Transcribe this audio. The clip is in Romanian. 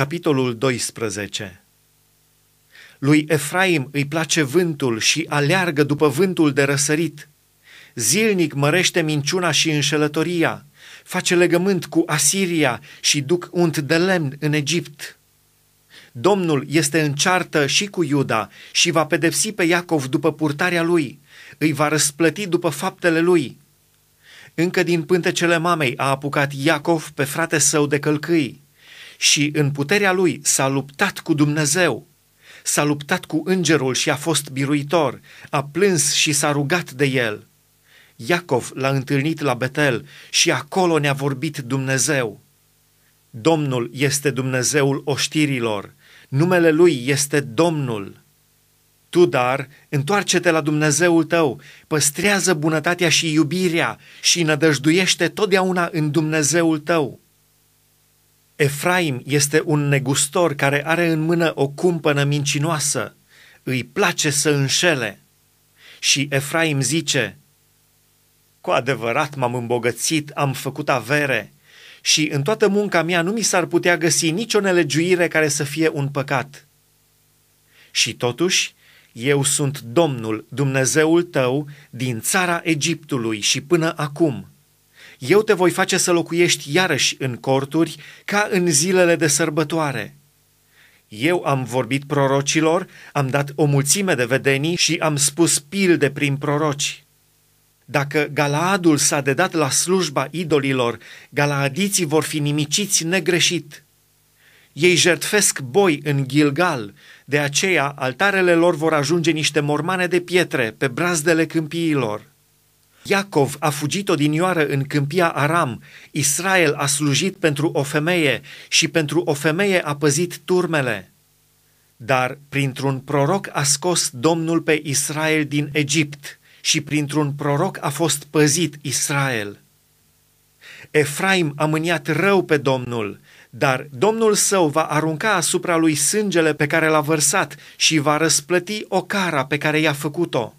Capitolul 12 Lui Efraim îi place vântul și aleargă după vântul de răsărit. Zilnic mărește minciuna și înșelătoria, face legământ cu Asiria și duc unt de lemn în Egipt. Domnul este în ceartă și cu Iuda și va pedepsi pe Iacov după purtarea lui, îi va răsplăti după faptele lui. Încă din pântecele mamei a apucat Iacov pe frate său de călcâi și în puterea lui s-a luptat cu Dumnezeu, s-a luptat cu îngerul și a fost biruitor, a plâns și s-a rugat de el. Iacov l-a întâlnit la Betel și acolo ne-a vorbit Dumnezeu. Domnul este Dumnezeul oștirilor, numele lui este Domnul. Tu, dar, întoarce-te la Dumnezeul tău, păstrează bunătatea și iubirea și nădăjduiește totdeauna în Dumnezeul tău. Efraim este un negustor care are în mână o cumpănă mincinoasă, îi place să înșele. Și Efraim zice, cu adevărat m-am îmbogățit, am făcut avere și în toată munca mea nu mi s-ar putea găsi nicio nelegiuire care să fie un păcat. Și totuși, eu sunt Domnul, Dumnezeul tău, din țara Egiptului și până acum.” Eu te voi face să locuiești iarăși în corturi, ca în zilele de sărbătoare. Eu am vorbit prorocilor, am dat o mulțime de vedenii și am spus pilde prin proroci. Dacă Galaadul s-a dedat la slujba idolilor, galaadiții vor fi nimiciți negreșit. Ei jertfesc boi în Gilgal, de aceea altarele lor vor ajunge niște mormane de pietre pe brazdele câmpiilor. Iacov a fugit odinioară în câmpia Aram, Israel a slujit pentru o femeie și pentru o femeie a păzit turmele. Dar printr-un proroc a scos Domnul pe Israel din Egipt și printr-un proroc a fost păzit Israel. Efraim a mâniat rău pe Domnul, dar Domnul său va arunca asupra lui sângele pe care l-a vărsat și va răsplăti o cara pe care i-a făcut-o.